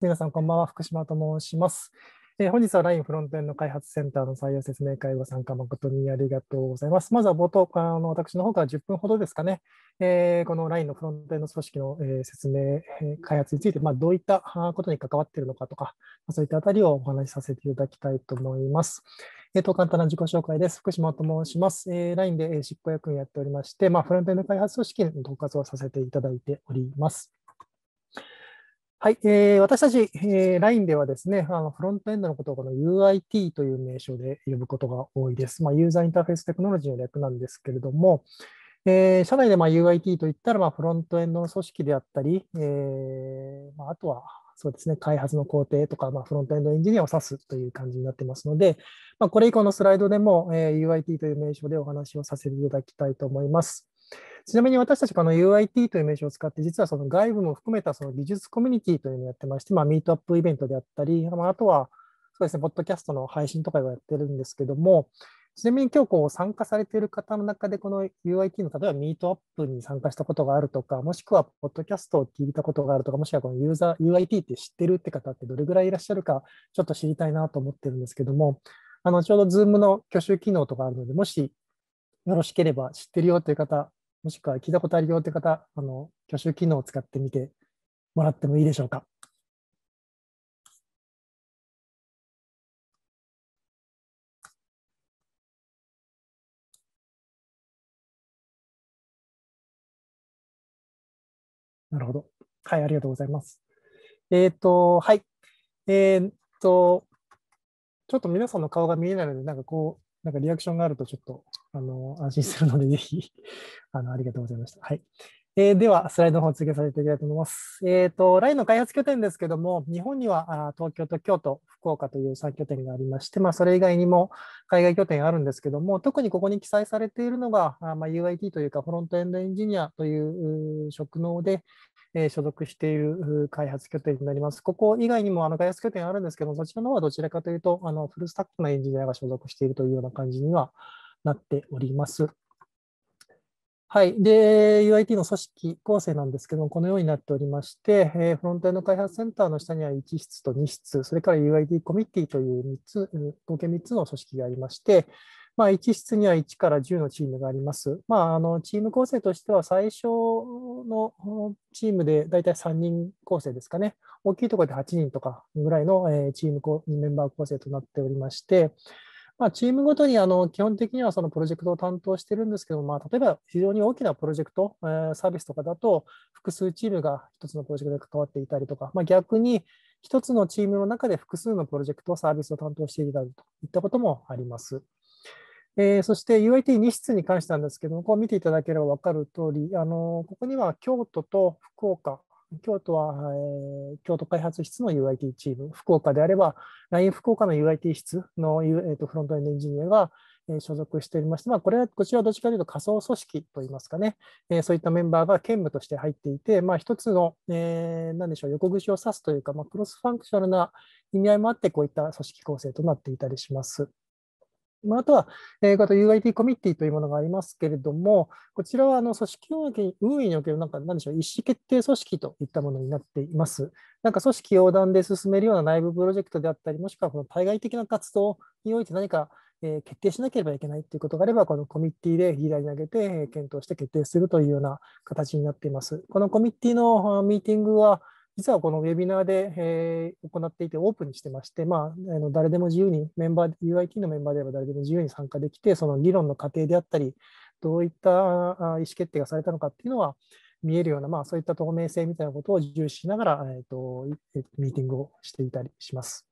皆さん、こんばんは。福島と申します。えー、本日は LINE フロントエンド開発センターの採用説明会ご参加誠にありがとうございます。まずは冒頭、あの私の方から10分ほどですかね、えー、この LINE のフロントエンド組織の、えー、説明、開発について、まあ、どういったことに関わっているのかとか、まあ、そういったあたりをお話しさせていただきたいと思います。えっ、と、簡単な自己紹介です。福島と申します。えー、LINE で執行役員やっておりまして、まあ、フロントエンド開発組織の統括をさせていただいております。はい、えー、私たち、えー、LINE ではですね、あのフロントエンドのことをこの UIT という名称で呼ぶことが多いです。まあ、ユーザーインターフェーステクノロジーの略なんですけれども、えー、社内でまあ UIT といったらまあフロントエンドの組織であったり、えーまあ、あとはそうですね、開発の工程とか、まあ、フロントエンドエンジニアを指すという感じになってますので、まあ、これ以降のスライドでも、えー、UIT という名称でお話をさせていただきたいと思います。ちなみに私たちこの UIT という名称を使って、実はその外部も含めたその技術コミュニティというのをやってまして、まあ、ミートアップイベントであったり、まあ、あとは、そうですね、ポッドキャストの配信とかをやってるんですけども、ちなみに今日こう参加されている方の中で、この UIT の例えばミートアップに参加したことがあるとか、もしくはポッドキャストを聞いたことがあるとか、もしくはこのユーザー UIT って知ってるって方ってどれぐらいいらっしゃるか、ちょっと知りたいなと思ってるんですけども、あのちょうど Zoom の挙手機能とかあるので、もしよろしければ知ってるよという方、もしくは聞いたことあるよって方、あの、挙手機能を使ってみてもらってもいいでしょうか。なるほど。はい、ありがとうございます。えっ、ー、と、はい。えっ、ー、と、ちょっと皆さんの顔が見えないので、なんかこう、なんかリアクションがあるとちょっとあの安心するので、ぜひあのありがとうございました。はいえー、では、スライドの方を続けさせていただきたいと思います。えっ、ー、と、LINE の開発拠点ですけども、日本にはあ東京と京都、福岡という3拠点がありまして、まあ、それ以外にも海外拠点あるんですけども、特にここに記載されているのが、あまあ、UIT というか、フロントエンドエンジニアという職能で、え所属している開発拠点になります。ここ以外にもあの開発拠点あるんですけども、そちらの方はどちらかというと、あのフルスタックのエンジニアが所属しているというような感じにはなっております。はい。で、UIT の組織構成なんですけども、このようになっておりまして、えー、フロントエンド開発センターの下には1室と2室、それから UIT コミッティという3つ、合計3つの組織がありまして、まあ、1室には1から10のチームがあります。まあ、あのチーム構成としては、最初のチームで大体3人構成ですかね。大きいところで8人とかぐらいのチームメンバー構成となっておりまして、まあ、チームごとにあの基本的にはそのプロジェクトを担当してるんですけど、まあ、例えば非常に大きなプロジェクト、えー、サービスとかだと、複数チームが1つのプロジェクトで関わっていたりとか、まあ、逆に1つのチームの中で複数のプロジェクト、サービスを担当していたりといったこともあります。えー、そして UIT2 室に関してなんですけども、こう見ていただければ分かる通り、あのここには京都と福岡、京都は、えー、京都開発室の UIT チーム、福岡であれば、LINE 福岡の UIT 室の、えーと、フロントエンドエンジニアが、えー、所属しておりまして、まあ、これはこちらはどっちかというと仮想組織といいますかね、えー、そういったメンバーが兼務として入っていて、まあ、一つの、えー、何でしょう、横串を刺すというか、まあ、クロスファンクショナルな意味合いもあって、こういった組織構成となっていたりします。まあ、あとは、えー、あと UIT コミッティというものがありますけれども、こちらはあの組織運営における、なんか、なんでしょう、意思決定組織といったものになっています。なんか、組織横断で進めるような内部プロジェクトであったり、もしくはこの対外的な活動において何か、えー、決定しなければいけないということがあれば、このコミッティで議題に上げて、えー、検討して決定するというような形になっています。このコミッティのミーティングは、実はこのウェビナーで、えー、行っていてオープンにしてまして、まあ、あの誰でも自由にメンバー、UIT のメンバーであれば誰でも自由に参加できて、その議論の過程であったり、どういった意思決定がされたのかっていうのは見えるような、まあ、そういった透明性みたいなことを重視しながら、えーと、ミーティングをしていたりします。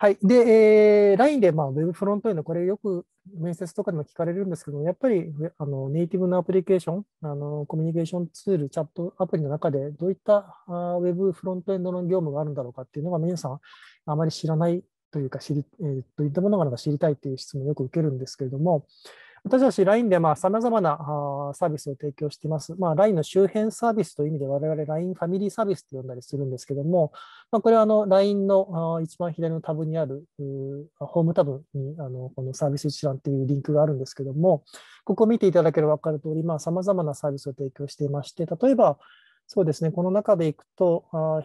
はい。で、えー、LINE で、まあ、Web フロントへの、これよく面接とかでも聞かれるんですけども、やっぱりあのネイティブのアプリケーションあの、コミュニケーションツール、チャットアプリの中で、どういったあ Web フロントエンドの業務があるんだろうかっていうのが、皆さん、あまり知らないというか知り、えー、どういったものがあるのか知りたいっていう質問をよく受けるんですけれども、私たち LINE でさまざまなサービスを提供しています。まあ、LINE の周辺サービスという意味で我々 LINE ファミリーサービスと呼んだりするんですけども、まあ、これはあの LINE の一番左のタブにあるホームタブにあのこのサービス一覧というリンクがあるんですけども、ここを見ていただければ分かる通り、さまざ、まなサービスを提供していまして、例えばそうですね、この中でいくと、あ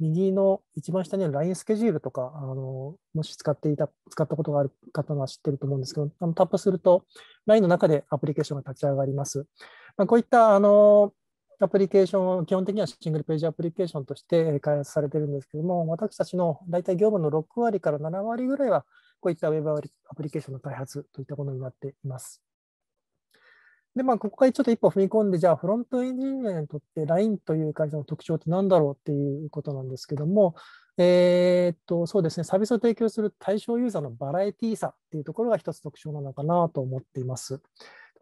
右の一番下にある LINE スケジュールとか、あのもし使っていた使ったことがある方は知ってると思うんですけど、あのタップすると、LINE の中でアプリケーションが立ち上がります。まあ、こういったあのアプリケーション基本的にはシングルページアプリケーションとして開発されているんですけども、私たちの大体業務の6割から7割ぐらいは、こういった Web アプリケーションの開発といったものになっています。で、まあ、ここからちょっと一歩踏み込んで、じゃあ、フロントエンジニアにとって LINE という会社の特徴って何だろうっていうことなんですけども、えー、っと、そうですね、サービスを提供する対象ユーザーのバラエティーさっていうところが一つ特徴なのかなと思っています。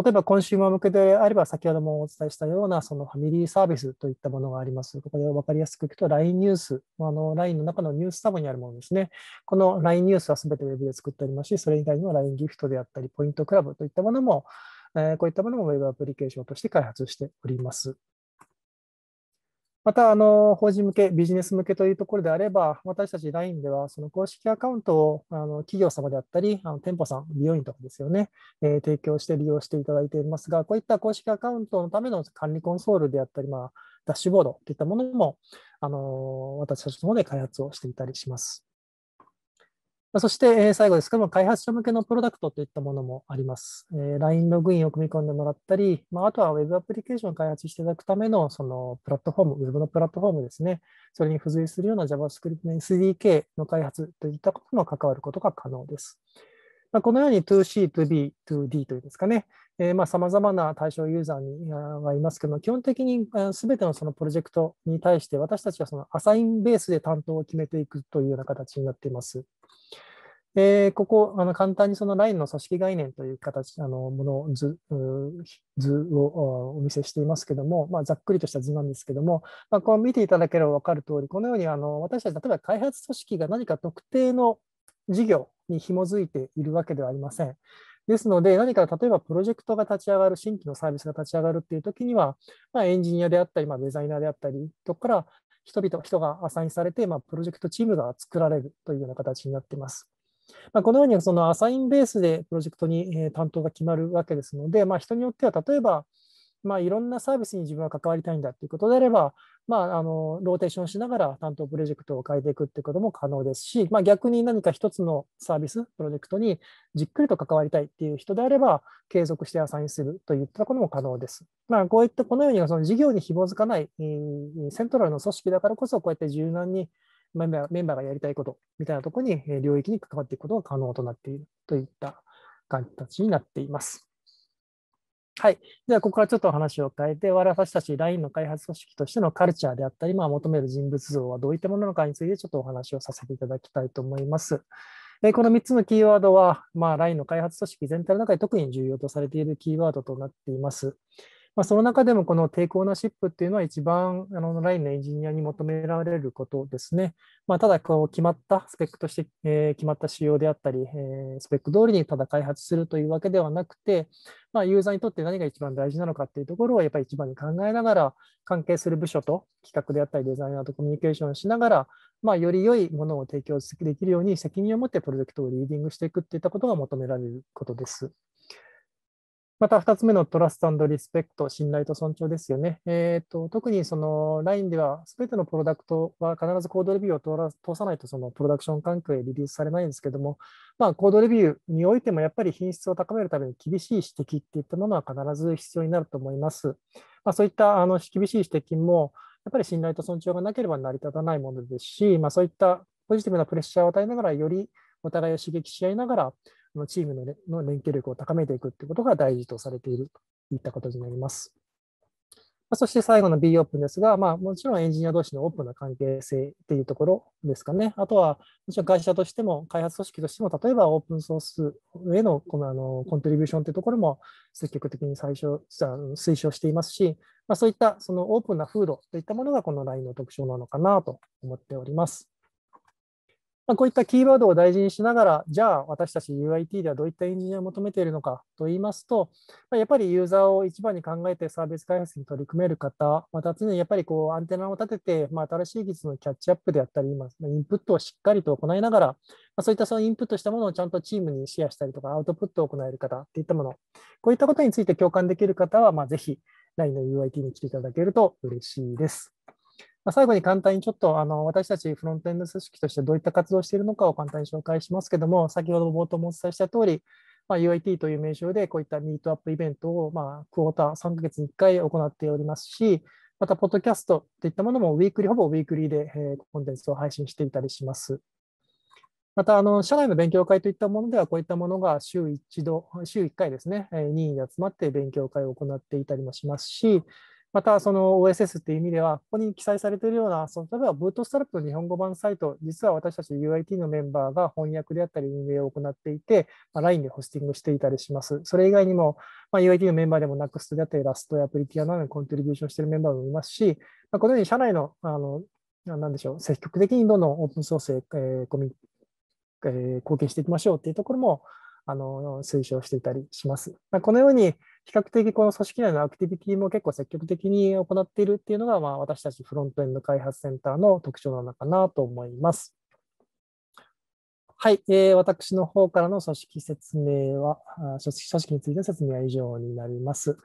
例えば、コンシューマー向けであれば、先ほどもお伝えしたような、そのファミリーサービスといったものがあります。ここで分かりやすくいくと、LINE ニュース、あの LINE の中のニュースタブにあるものですね。この LINE ニュースは全て Web で作っておりますし、それ以外にも LINE ギフトであったり、ポイントクラブといったものも、えこういったものも Web アプリケーションとして開発しております。また、あの、法人向け、ビジネス向けというところであれば、私たち LINE では、その公式アカウントを、あの、企業様であったり、あの店舗さん、美容院とかですよね、えー、提供して利用していただいていますが、こういった公式アカウントのための管理コンソールであったり、まあ、ダッシュボードといったものも、あの、私たちの方で開発をしていたりします。まそして、え最後ですけども、開発者向けのプロダクトといったものもあります。え LINE ログインを組み込んでもらったり、まあ、とは Web アプリケーションを開発していただくための、そのプラットフォーム、Web のプラットフォームですね、それに付随するような JavaScript の SDK の開発といったことも関わることが可能です。まこのように 2C、2B、2D というんですかね、さまざ、まな対象ユーザーにはいますけども、基本的に全てのそのプロジェクトに対して、私たちはそのアサインベースで担当を決めていくというような形になっています。えー、ここ、あの簡単にそのラインの組織概念という形、あのものを図図をお見せしていますけども、まあ、ざっくりとした図なんですけども、まあ、こう見ていただければ分かるとおり、このようにあの私たち、例えば開発組織が何か特定の事業に紐づいているわけではありません。ですので、何か例えばプロジェクトが立ち上がる、新規のサービスが立ち上がるっていう時には、まあ、エンジニアであったり、まあ、デザイナーであったりとから、人々、人がアサインされて、まあ、プロジェクトチームが作られるというような形になっています。まあ、このようにそのアサインベースでプロジェクトに担当が決まるわけですので、まあ、人によっては例えば、まあ、いろんなサービスに自分は関わりたいんだということであれば、まあ、あのローテーションしながら担当プロジェクトを変えていくということも可能ですし、まあ、逆に何か一つのサービス、プロジェクトにじっくりと関わりたいという人であれば、継続してアサインするといったことも可能です。まあ、こういったこのようにその事業に紐付かない、セントラルの組織だからこそ、こうやって柔軟にメンバーがやりたいことみたいなところに、え領域に関わっていくことが可能となっているといった形になっています。はい。では、ここからちょっと話を変えて、私たち LINE の開発組織としてのカルチャーであったり、まあ、求める人物像はどういったものなのかについてちょっとお話をさせていただきたいと思います。えこの3つのキーワードは、まあ、LINE の開発組織全体の中で特に重要とされているキーワードとなっています。まあ、その中でもこの抵抗なシップっていうのは一番あのラインのエンジニアに求められることですね。まあ、ただこう決まったスペックとして、えー、決まった仕様であったり、えー、スペック通りにただ開発するというわけではなくて、まあ、ユーザーにとって何が一番大事なのかっていうところをやっぱり一番に考えながら関係する部署と企画であったりデザイナーとコミュニケーションしながら、まあ、より良いものを提供できるように責任を持ってプロジェクトをリーディングしていくっていったことが求められることです。また2つ目のトラストリスペクト、信頼と尊重ですよね。えーと、特にその LINE では全てのプロダクトは必ずコードレビューを通さないとそのプロダクション環境へリリースされないんですけども、まあ、コードレビューにおいてもやっぱり品質を高めるために厳しい指摘っていったものは必ず必要になると思います。まあ、そういったあの厳しい指摘もやっぱり信頼と尊重がなければ成り立たないものですし、まあ、そういったポジティブなプレッシャーを与えながらよりお互いを刺激し合いながらのチームのの連携力を高めていくということが大事とされているといったとになります。そして最後の B オープンですが、まあ、もちろんエンジニア同士のオープンな関係性っていうところですかね。あとは、もちろん会社としても、開発組織としても、例えばオープンソースへのこのあのコントリビューションというところも積極的に最初推奨していますし、まあ、そういったそのオープンな風土といったものがこの LINE の特徴なのかなと思っております。まあ、こういったキーワードを大事にしながら、じゃあ私たち UIT ではどういったエンジニアを求めているのかと言いますと、まあ、やっぱりユーザーを一番に考えてサービス開発に取り組める方、また常にやっぱりこうアンテナを立てて、まあ、新しい技術のキャッチアップであったり、今、インプットをしっかりと行いながら、まあ、そういったそのインプットしたものをちゃんとチームにシェアしたりとか、アウトプットを行える方といったもの、こういったことについて共感できる方は、まあ、ぜひ LINE の UIT に来ていただけると嬉しいです。まあ、最後に簡単にちょっとあの私たちフロントエンド組織としてどういった活動をしているのかを簡単に紹介しますけども、先ほど冒頭もお伝えした通り、まあ、UIT という名称でこういったミートアップイベントを、まあ、クォーター3ヶ月に1回行っておりますし、また、ポッドキャストといったものもウィークリー、ほぼウィークリーで、えー、コンテンツを配信していたりします。また、あの、社内の勉強会といったものでは、こういったものが週1度、週1回ですね、任意で集まって勉強会を行っていたりもしますし、また、その OSS っていう意味では、ここに記載されているような、その例えばブートストラップの日本語版サイト、実は私たち UIT のメンバーが翻訳であったり運営を行っていて、まあ、LINE でホスティングしていたりします。それ以外にも、まあ、UIT のメンバーでも NUXT であったり、ラストや Aprilia などにコントリビューションしているメンバーもいますし、まあ、このように社内の、あの、なんでしょう、積極的にどんどんオープンソースへ、えコミ、えー、貢献していきましょうっていうところも、あの推奨していたりします。まあ、このように比較的この組織内のアクティビティも結構積極的に行っているっていうのが、まあ、私たちフロントエンド開発センターの特徴なのかなと思います。はい、えー、私の方からの組織説明は、組織についての説明は以上になります。